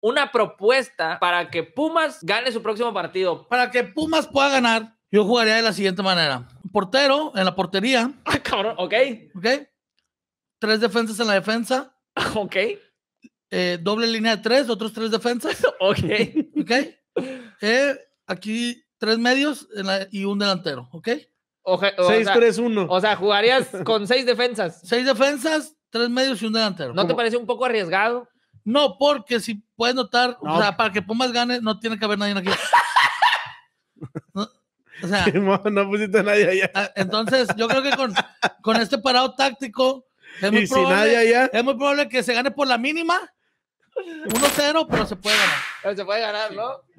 una propuesta para que Pumas gane su próximo partido. Para que Pumas pueda ganar, yo jugaría de la siguiente manera. Portero en la portería. Ah, cabrón, ok. Ok. Tres defensas en la defensa. Ok. Eh, doble línea de tres, otros tres defensas. ok. Ok. Eh, aquí tres medios y un delantero, ¿ok? 6-3-1. O, sea, jugarías con seis defensas. Seis defensas, tres medios y un delantero. ¿No te parece un poco arriesgado? No, porque si puedes notar, o sea, para que Pumas gane, no tiene que haber nadie aquí. o sea, no pusiste nadie allá. Ah, entonces, yo creo que con, este parado táctico, es muy, probable, que se gane por la mínima. 1-0, pero se puede ganar. se puede ganar, ¿no?